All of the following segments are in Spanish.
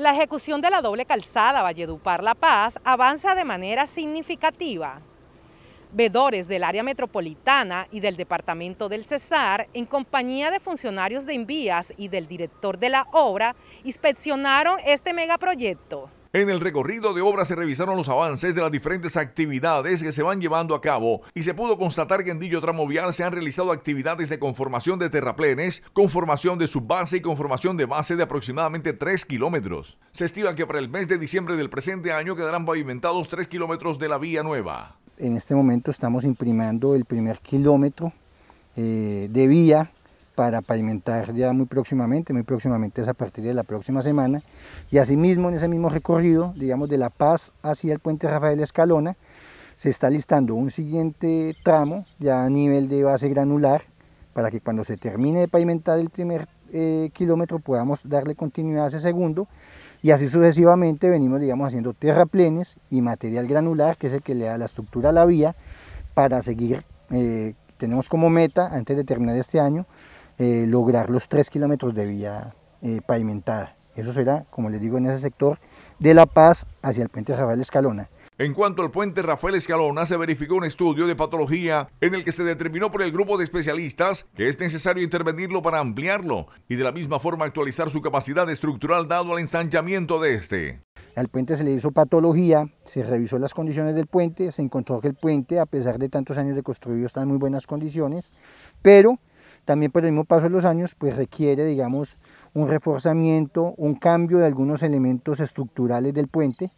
La ejecución de la doble calzada Valledupar-La Paz avanza de manera significativa. Vedores del área metropolitana y del departamento del Cesar, en compañía de funcionarios de Envías y del director de la obra, inspeccionaron este megaproyecto. En el recorrido de obra se revisaron los avances de las diferentes actividades que se van llevando a cabo y se pudo constatar que en dicho Tramo Vial se han realizado actividades de conformación de terraplenes, conformación de subbase y conformación de base de aproximadamente 3 kilómetros. Se estima que para el mes de diciembre del presente año quedarán pavimentados 3 kilómetros de la vía nueva. En este momento estamos imprimando el primer kilómetro eh, de vía para pavimentar ya muy próximamente, muy próximamente es a partir de la próxima semana. Y asimismo en ese mismo recorrido, digamos de La Paz hacia el puente Rafael Escalona, se está listando un siguiente tramo ya a nivel de base granular para que cuando se termine de pavimentar el primer eh, kilómetro podamos darle continuidad a ese segundo y así sucesivamente venimos digamos haciendo terraplenes y material granular que es el que le da la estructura a la vía para seguir eh, tenemos como meta antes de terminar este año eh, lograr los 3 kilómetros de vía eh, pavimentada. Eso será, como les digo, en ese sector de La Paz hacia el puente Rafael Escalona. En cuanto al puente Rafael Escalona, se verificó un estudio de patología en el que se determinó por el grupo de especialistas que es necesario intervenirlo para ampliarlo y de la misma forma actualizar su capacidad estructural dado al ensanchamiento de este. Al puente se le hizo patología, se revisó las condiciones del puente, se encontró que el puente, a pesar de tantos años de construido, está en muy buenas condiciones, pero también por pues, el mismo paso de los años, pues requiere, digamos, un reforzamiento, un cambio de algunos elementos estructurales del puente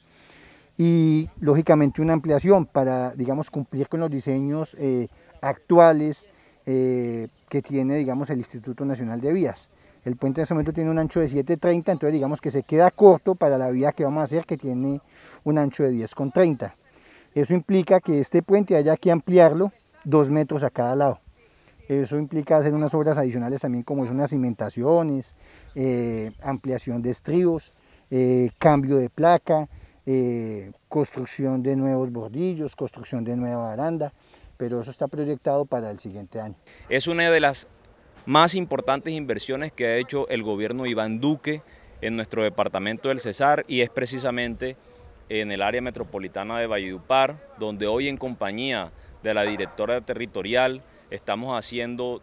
y lógicamente una ampliación para, digamos, cumplir con los diseños eh, actuales eh, que tiene, digamos, el Instituto Nacional de Vías. El puente en ese momento tiene un ancho de 7,30, entonces digamos que se queda corto para la vía que vamos a hacer, que tiene un ancho de 10,30. Eso implica que este puente haya que ampliarlo dos metros a cada lado. Eso implica hacer unas obras adicionales también como son las cimentaciones, eh, ampliación de estribos, eh, cambio de placa, eh, construcción de nuevos bordillos, construcción de nueva baranda, pero eso está proyectado para el siguiente año. Es una de las más importantes inversiones que ha hecho el gobierno Iván Duque en nuestro departamento del Cesar y es precisamente en el área metropolitana de Valledupar, donde hoy en compañía de la directora territorial, estamos haciendo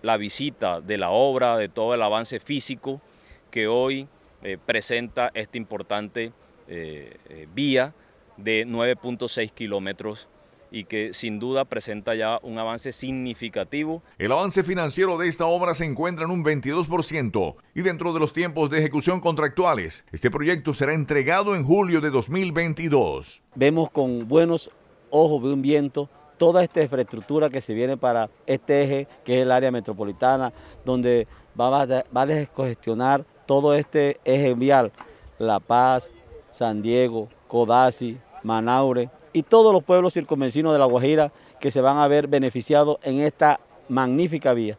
la visita de la obra, de todo el avance físico que hoy eh, presenta esta importante eh, eh, vía de 9.6 kilómetros y que sin duda presenta ya un avance significativo. El avance financiero de esta obra se encuentra en un 22% y dentro de los tiempos de ejecución contractuales, este proyecto será entregado en julio de 2022. Vemos con buenos ojos de un viento toda esta infraestructura que se viene para este eje, que es el área metropolitana, donde va a, va descongestionar todo este eje vial, La Paz, San Diego, Codazzi, Manaure y todos los pueblos circunvecinos de La Guajira que se van a ver beneficiados en esta magnífica vía.